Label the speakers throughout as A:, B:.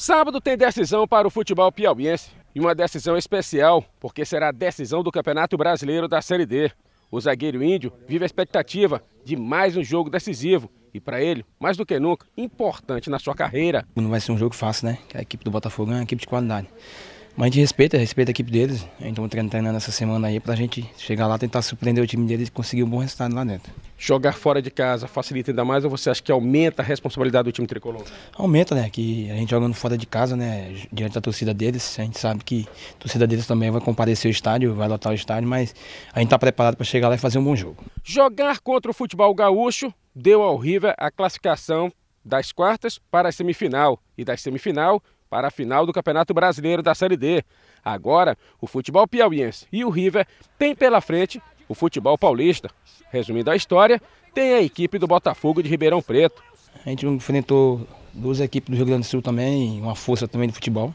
A: Sábado tem decisão para o futebol piauiense e uma decisão especial, porque será a decisão do Campeonato Brasileiro da Série D. O zagueiro índio vive a expectativa de mais um jogo decisivo e para ele, mais do que nunca, importante na sua carreira.
B: Não vai ser um jogo fácil, né? A equipe do Botafogo é uma equipe de qualidade. Mas a gente respeita, respeita a equipe deles. A gente treinando essa semana aí pra gente chegar lá, tentar surpreender o time deles e conseguir um bom resultado lá dentro.
A: Jogar fora de casa facilita ainda mais ou você acha que aumenta a responsabilidade do time tricolor?
B: Aumenta, né? Que a gente jogando fora de casa, né? Diante da torcida deles, a gente sabe que a torcida deles também vai comparecer ao estádio, vai lotar o estádio, mas a gente tá preparado para chegar lá e fazer um bom jogo.
A: Jogar contra o futebol gaúcho deu ao River a classificação das quartas para a semifinal e da semifinal para a final do Campeonato Brasileiro da Série D. Agora, o futebol piauiense e o River têm pela frente o futebol paulista. Resumindo a história, tem a equipe do Botafogo de Ribeirão Preto.
B: A gente enfrentou duas equipes do Rio Grande do Sul também, uma força também de futebol.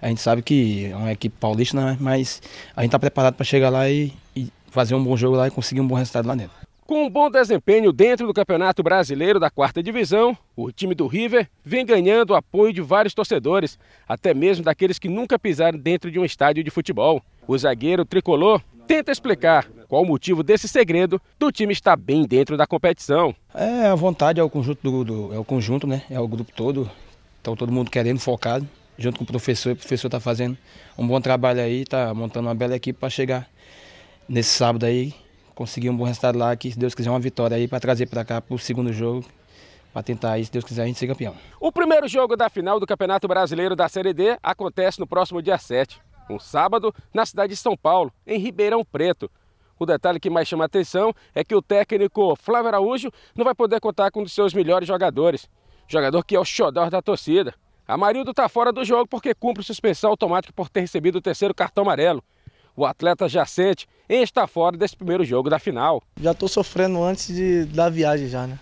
B: A gente sabe que é uma equipe paulista, né? mas a gente está preparado para chegar lá e, e fazer um bom jogo lá e conseguir um bom resultado lá dentro.
A: Com um bom desempenho dentro do Campeonato Brasileiro da Quarta Divisão, o time do River vem ganhando o apoio de vários torcedores, até mesmo daqueles que nunca pisaram dentro de um estádio de futebol. O zagueiro tricolor tenta explicar qual o motivo desse segredo do time estar bem dentro da competição.
B: É a vontade, é o conjunto do, do é o conjunto, né? É o grupo todo. Então todo mundo querendo, focado, junto com o professor. O professor está fazendo um bom trabalho aí, está montando uma bela equipe para chegar nesse sábado aí conseguir um bom resultado lá, que se Deus quiser uma vitória aí para trazer para cá para o segundo jogo, para tentar aí, se Deus quiser, a gente ser campeão.
A: O primeiro jogo da final do Campeonato Brasileiro da Série D acontece no próximo dia 7, um sábado, na cidade de São Paulo, em Ribeirão Preto. O detalhe que mais chama a atenção é que o técnico Flávio Araújo não vai poder contar com um dos seus melhores jogadores, jogador que é o xodó da torcida. Amarildo está fora do jogo porque cumpre suspensão automática por ter recebido o terceiro cartão amarelo o atleta já sente em estar fora desse primeiro jogo da final.
C: Já estou sofrendo antes de, da viagem já, né?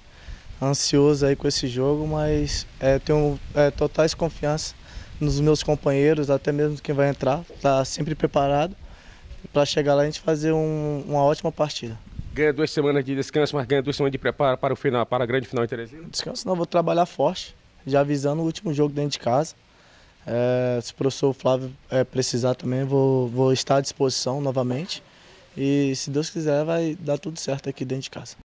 C: Ansioso aí com esse jogo, mas é, tenho é, totais confiança nos meus companheiros, até mesmo quem vai entrar, está sempre preparado para chegar lá a gente fazer um, uma ótima partida.
A: Ganha duas semanas de descanso, mas ganha duas semanas de preparo para o final, para a grande final em Teresina? Descanso
C: não, vou trabalhar forte, já avisando o último jogo dentro de casa. É, se o professor Flávio é, precisar também, vou, vou estar à disposição novamente. E se Deus quiser, vai dar tudo certo aqui dentro de casa.